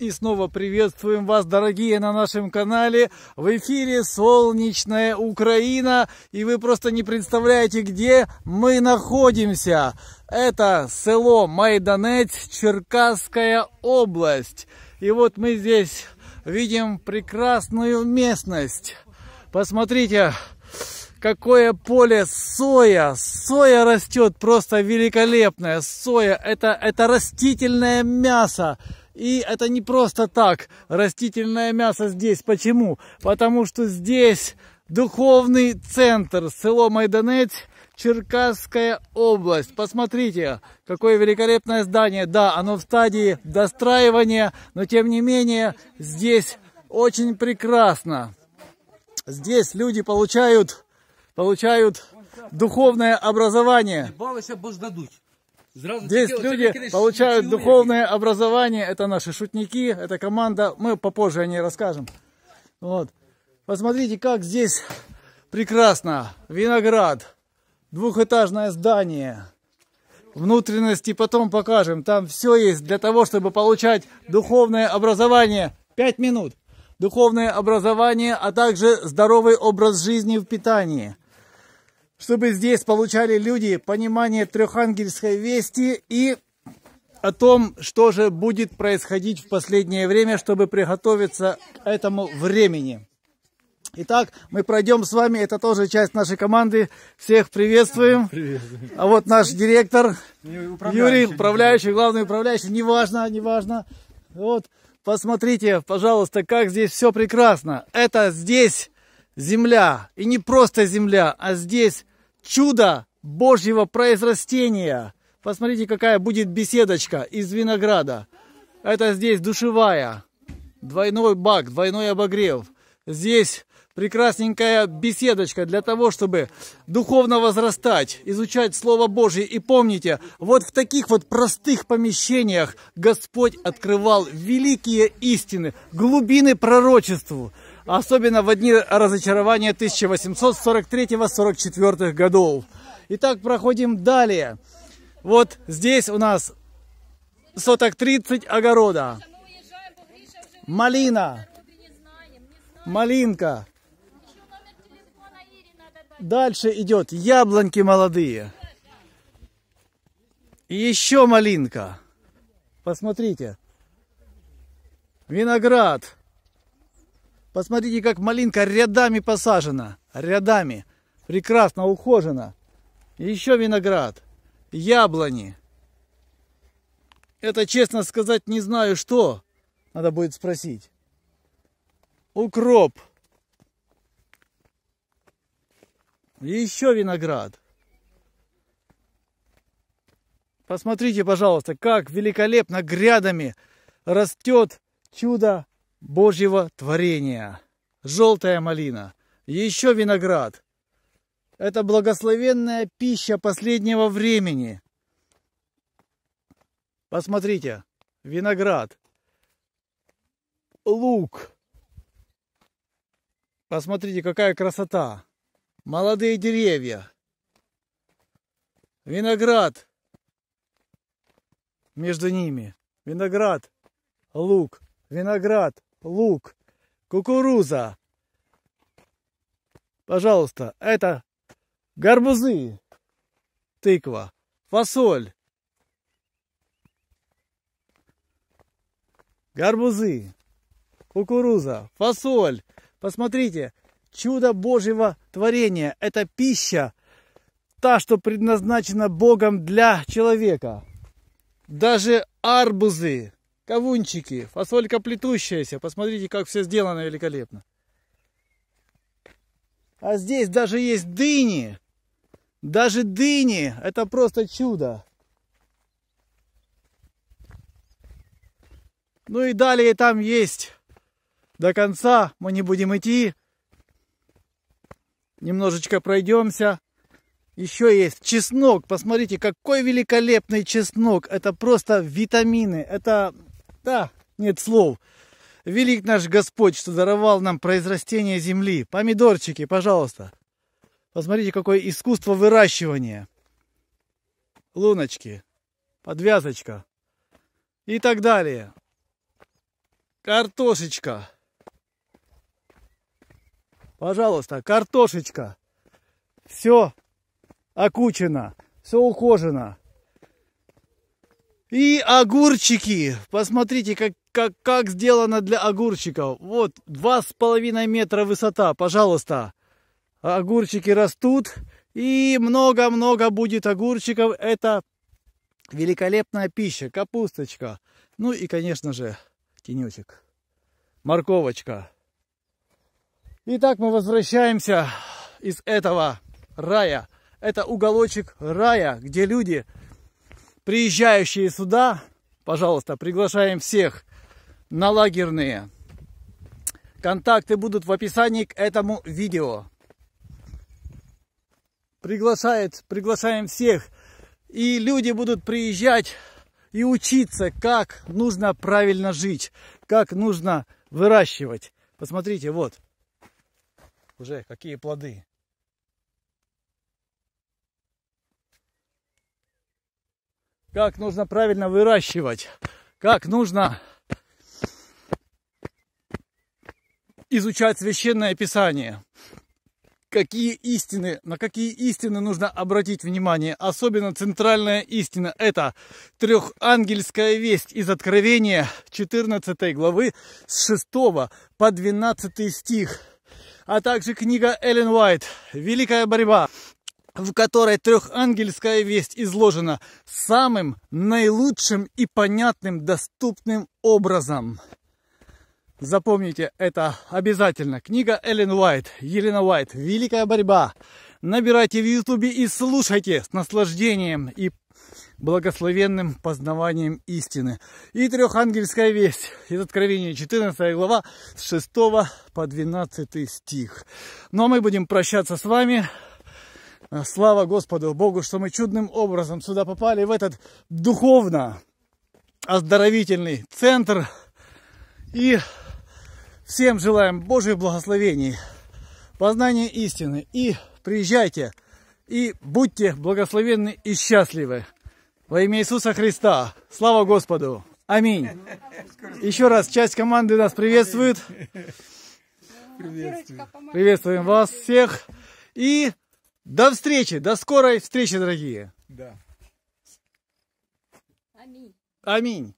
И снова приветствуем вас, дорогие, на нашем канале. В эфире солнечная Украина. И вы просто не представляете, где мы находимся. Это село Майданец, Черкасская область. И вот мы здесь видим прекрасную местность. Посмотрите, какое поле соя. Соя растет просто великолепная. Соя это, это растительное мясо. И это не просто так. Растительное мясо здесь. Почему? Потому что здесь духовный центр село Майданец, Черкасская область. Посмотрите, какое великолепное здание. Да, оно в стадии достраивания, но тем не менее здесь очень прекрасно. Здесь люди получают, получают духовное образование. Балися, бо сдадуть. Здесь люди получают духовное образование. Это наши шутники, это команда. Мы попозже о ней расскажем. Вот. Посмотрите, как здесь прекрасно. Виноград. Двухэтажное здание. Внутренности потом покажем. Там все есть для того, чтобы получать духовное образование. Пять минут. Духовное образование, а также здоровый образ жизни в питании чтобы здесь получали люди понимание трехангельской вести и о том, что же будет происходить в последнее время, чтобы приготовиться к этому времени. Итак, мы пройдем с вами, это тоже часть нашей команды. Всех приветствуем. приветствуем. А вот наш директор управляющий, Юрий, управляющий, главный управляющий, неважно, неважно. Вот, посмотрите, пожалуйста, как здесь все прекрасно. Это здесь земля, и не просто земля, а здесь чудо Божьего произрастения. Посмотрите, какая будет беседочка из винограда. Это здесь душевая, двойной бак, двойной обогрев. Здесь прекрасненькая беседочка для того, чтобы духовно возрастать, изучать Слово Божье. И помните, вот в таких вот простых помещениях Господь открывал великие истины, глубины пророчеству особенно в дни разочарования 1843-44 годов. Итак, проходим далее. Вот здесь у нас соток 30 огорода. Малина. Малинка. Дальше идет яблоньки молодые. И еще малинка. Посмотрите. Виноград. Посмотрите, как малинка рядами посажена. Рядами. Прекрасно ухожена. Еще виноград. Яблони. Это, честно сказать, не знаю что. Надо будет спросить. Укроп. Еще виноград. Посмотрите, пожалуйста, как великолепно грядами растет чудо Божьего творения. Желтая малина, еще виноград. Это благословенная пища последнего времени. Посмотрите, виноград, лук. Посмотрите, какая красота. Молодые деревья. Виноград между ними. Виноград, лук, виноград, лук, кукуруза. Пожалуйста, это горбузы, тыква, фасоль. Горбузы, кукуруза, фасоль. Посмотрите, чудо Божьего творения. Это пища, та, что предназначена Богом для человека. Даже арбузы, кавунчики, фасолька плетущаяся. Посмотрите, как все сделано великолепно. А здесь даже есть дыни. Даже дыни. Это просто чудо. Ну и далее там есть. До конца мы не будем идти. Немножечко пройдемся. Еще есть чеснок. Посмотрите, какой великолепный чеснок. Это просто витамины. Это да, нет слов. Велик наш Господь, что даровал нам произрастение земли. Помидорчики, пожалуйста. Посмотрите, какое искусство выращивания. Луночки, подвязочка и так далее. Картошечка. Пожалуйста, картошечка. Все окучено, все ухожено. И огурчики. Посмотрите, как, как, как сделано для огурчиков. Вот, два с половиной метра высота, пожалуйста. Огурчики растут. И много-много будет огурчиков. Это великолепная пища. Капусточка. Ну и, конечно же, тенечек. Морковочка. Итак, мы возвращаемся из этого рая. Это уголочек рая, где люди приезжающие сюда, пожалуйста, приглашаем всех на лагерные. Контакты будут в описании к этому видео. Приглашает, приглашаем всех. И люди будут приезжать и учиться, как нужно правильно жить, как нужно выращивать. Посмотрите, вот уже какие плоды. как нужно правильно выращивать, как нужно изучать священное писание, какие истины, на какие истины нужно обратить внимание. Особенно центральная истина – это трехангельская весть из Откровения 14 главы с 6 по 12 стих, а также книга Эллен Уайт «Великая борьба» в которой трехангельская весть изложена самым наилучшим и понятным доступным образом. Запомните, это обязательно. Книга Эллен Уайт, Елена Уайт «Великая борьба». Набирайте в Ютубе и слушайте с наслаждением и благословенным познаванием истины. И трехангельская весть из Откровения 14 глава с 6 по 12 стих. Ну а мы будем прощаться с вами. А, слава Господу Богу, что мы чудным образом сюда попали, в этот духовно оздоровительный центр. И всем желаем Божьих благословений, познания истины. И приезжайте, и будьте благословенны и счастливы. Во имя Иисуса Христа. Слава Господу. Аминь. Еще раз часть команды нас приветствует. Приветствуем, Приветствуем вас всех. И до встречи, до скорой встречи, дорогие. Да. Аминь. Аминь.